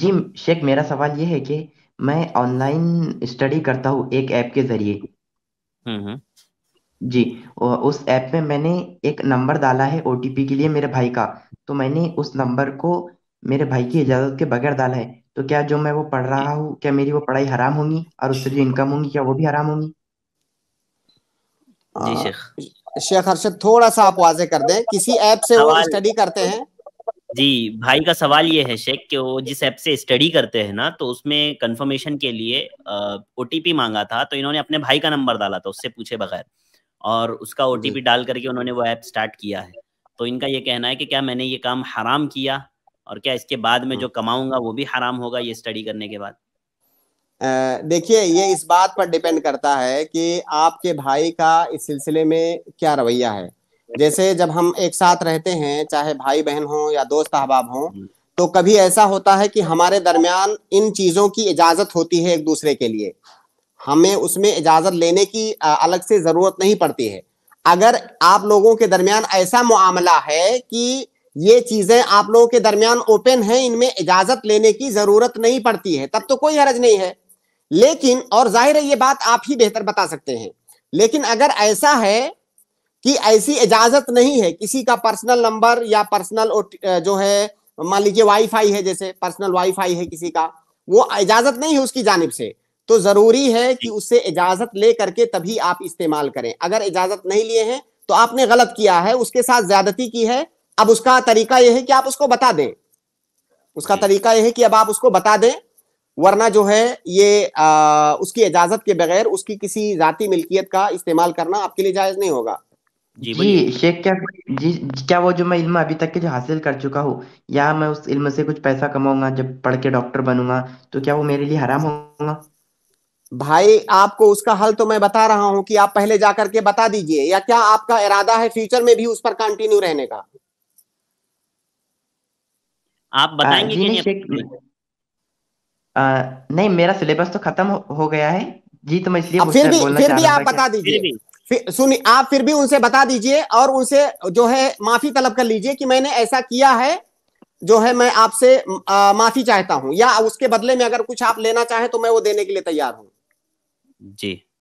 जी शेख मेरा सवाल ये है कि मैं ऑनलाइन स्टडी करता हूँ एक ऐप के जरिए हम्म, हम्म। जी उस ऐप में मैंने एक नंबर डाला है ओटीपी के लिए मेरे भाई का तो मैंने उस नंबर को मेरे भाई की इजाज़त के बगैर डाला है तो क्या जो मैं वो पढ़ रहा हूँ क्या मेरी वो पढ़ाई हराम होगी और उससे जो इनकम होगी क्या वो भी हराम होगी जी शेख शेख हर्षद थोड़ा सा आप वाजे कर दें किसी ऐप से वो सवाल स्टडी करते हैं जी भाई का सवाल ये है शेख कि वो जिस ऐप से स्टडी करते हैं ना तो उसमें कंफर्मेशन के लिए ओ मांगा था तो इन्होंने अपने भाई का नंबर डाला था उससे पूछे बगैर और उसका ओ डाल करके उन्होंने वो ऐप स्टार्ट किया है तो इनका ये कहना है कि क्या मैंने ये काम हराम किया और क्या इसके बाद में हाँ। जो कमाऊंगा वो भी हराम होगा ये स्टडी करने के बाद देखिए ये इस बात पर डिपेंड करता है कि आपके भाई का इस सिलसिले में क्या रवैया है जैसे जब हम एक साथ रहते हैं चाहे भाई बहन हो या दोस्त अहबाब हो तो कभी ऐसा होता है कि हमारे दरमियान इन चीजों की इजाजत होती है एक दूसरे के लिए हमें उसमें इजाजत लेने की अलग से जरूरत नहीं पड़ती है अगर आप लोगों के दरमियान ऐसा मामला है कि ये चीजें आप लोगों के दरमियान ओपन है इनमें इजाजत लेने की जरूरत नहीं पड़ती है तब तो कोई हरज नहीं है लेकिन और जाहिर है ये बात आप ही बेहतर बता सकते हैं लेकिन अगर ऐसा है कि ऐसी इजाजत नहीं है किसी का पर्सनल नंबर या पर्सनल जो है मान लीजिए वाईफाई है जैसे पर्सनल वाईफाई है किसी का वो इजाजत नहीं है उसकी जानब से तो जरूरी है कि उससे इजाजत ले करके तभी आप इस्तेमाल करें अगर इजाजत नहीं लिए हैं तो आपने गलत किया है उसके साथ ज्यादती की है अब उसका तरीका यह है कि आप उसको बता दें उसका तरीका यह है कि अब आप उसको बता दें वरना जो है ये आ, उसकी इजाजत के बगैर उसकी किसी जाति मिल्कियत का इस्तेमाल करना आपके लिए जायज नहीं होगा जी बोलिए जी शेख क्या जी क्या वो जो मैं इल्म अभी तक के जो हासिल कर चुका हूँ या मैं उस इल्म से कुछ पैसा कमाऊंगा जब पढ़ के डॉक्टर बनूंगा तो क्या वो मेरे लिए हराम होगा भाई आपको उसका हल तो मैं बता रहा हूँ कि आप पहले जा करके बता दीजिए या क्या आपका इरादा है फ्यूचर में भी उस पर कंटिन्यू रहने का आप बताएंगे जी कि नहीं नहीं मेरा सिलेबस तो खत्म हो, हो गया है जी तो मैं इसलिए फिर भी फिर भी आप बता दीजिए सुनिए आप फिर भी उनसे बता दीजिए और उनसे जो है माफी तलब कर लीजिए कि मैंने ऐसा किया है जो है मैं आपसे माफी चाहता हूं या उसके बदले में अगर कुछ आप लेना चाहें तो मैं वो देने के लिए तैयार हूं जी